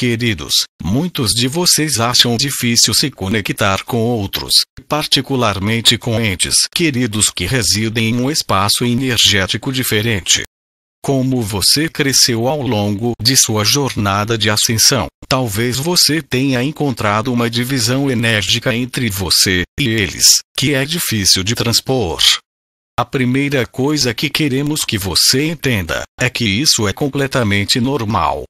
Queridos, muitos de vocês acham difícil se conectar com outros, particularmente com entes queridos que residem em um espaço energético diferente. Como você cresceu ao longo de sua jornada de ascensão, talvez você tenha encontrado uma divisão enérgica entre você e eles, que é difícil de transpor. A primeira coisa que queremos que você entenda é que isso é completamente normal.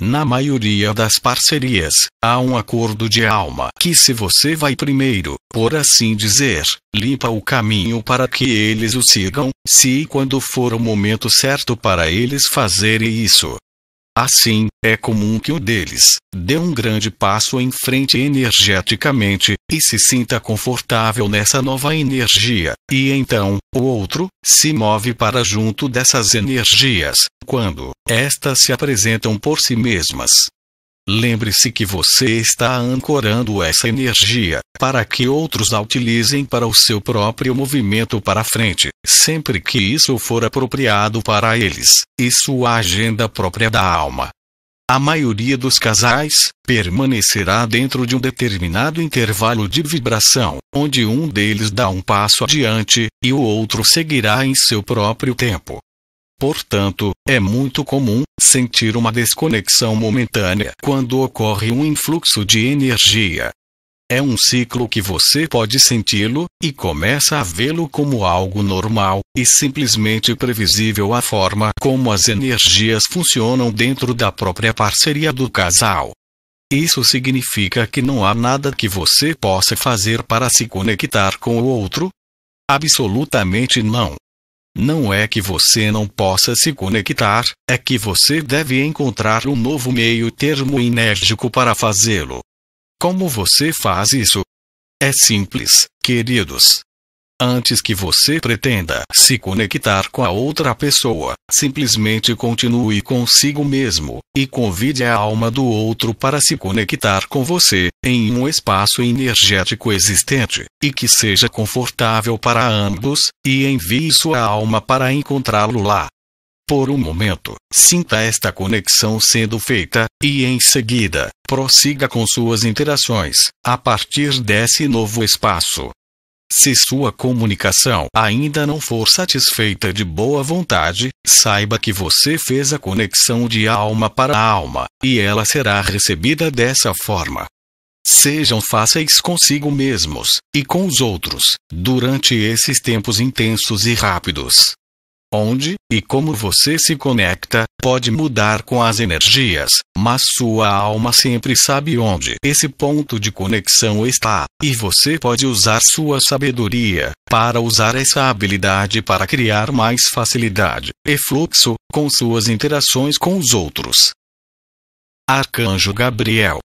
Na maioria das parcerias, há um acordo de alma que, se você vai primeiro, por assim dizer, limpa o caminho para que eles o sigam, se e quando for o momento certo para eles fazerem isso. Assim, é comum que um deles dê um grande passo em frente energeticamente, e se sinta confortável nessa nova energia, e então, o outro se move para junto dessas energias, quando estas se apresentam por si mesmas. Lembre-se que você está ancorando essa energia, para que outros a utilizem para o seu próprio movimento para frente, sempre que isso for apropriado para eles, e sua agenda própria da alma, a maioria dos casais permanecerá dentro de um determinado intervalo de vibração, onde um deles dá um passo adiante e o outro seguirá em seu próprio tempo. Portanto, é muito comum sentir uma desconexão momentânea quando ocorre um influxo de energia é um ciclo que você pode senti-lo, e começa a vê-lo como algo normal, e simplesmente previsível a forma como as energias funcionam dentro da própria parceria do casal. Isso significa que não há nada que você possa fazer para se conectar com o outro? Absolutamente não. Não é que você não possa se conectar, é que você deve encontrar um novo meio termo enérgico para fazê-lo. Como você faz isso? É simples, queridos. Antes que você pretenda se conectar com a outra pessoa, simplesmente continue consigo mesmo, e convide a alma do outro para se conectar com você, em um espaço energético existente, e que seja confortável para ambos, e envie sua alma para encontrá-lo lá. Por um momento, sinta esta conexão sendo feita, e em seguida, prossiga com suas interações, a partir desse novo espaço. Se sua comunicação ainda não for satisfeita de boa vontade, saiba que você fez a conexão de alma para alma, e ela será recebida dessa forma. Sejam fáceis consigo mesmos e com os outros durante esses tempos intensos e rápidos onde e como você se conecta pode mudar com as energias, mas sua alma sempre sabe onde esse ponto de conexão está, e você pode usar sua sabedoria para usar essa habilidade para criar mais facilidade e fluxo com suas interações com os outros. Arcanjo Gabriel